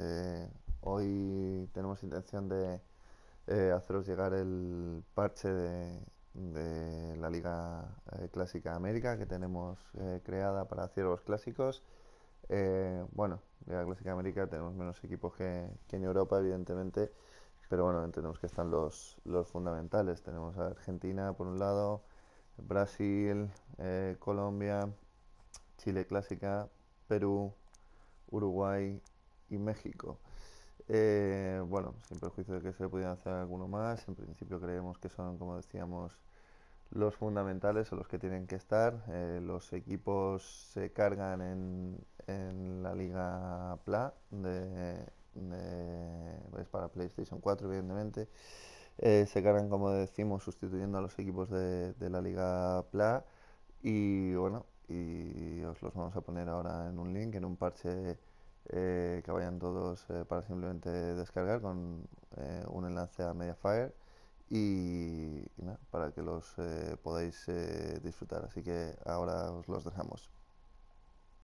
Eh, hoy tenemos intención de eh, haceros llegar el parche de, la Liga eh, Clásica América que tenemos creada para ciervos clásicos. bueno, Liga Clásica América tenemos menos equipos que, en Europa, evidentemente, pero bueno, entendemos que están los, los fundamentales. Tenemos a Argentina por un lado, Brasil, Colombia, Chile Clásica, Perú, Uruguay, y México. Eh, bueno, sin perjuicio de que se pudieran hacer alguno más, en principio creemos que son, como decíamos, los fundamentales o los que tienen que estar. Eh, los equipos se cargan en, la Liga PLA, de, para PlayStation 4, evidentemente. Eh, se cargan, como decimos, sustituyendo a los equipos de, la Liga PLA. Y bueno, y os los vamos a poner ahora en un link, en un parche que vayan todos eh, para simplemente descargar con eh, un enlace a Mediafire y, para que los eh, podáis disfrutar. Así que ahora os los dejamos.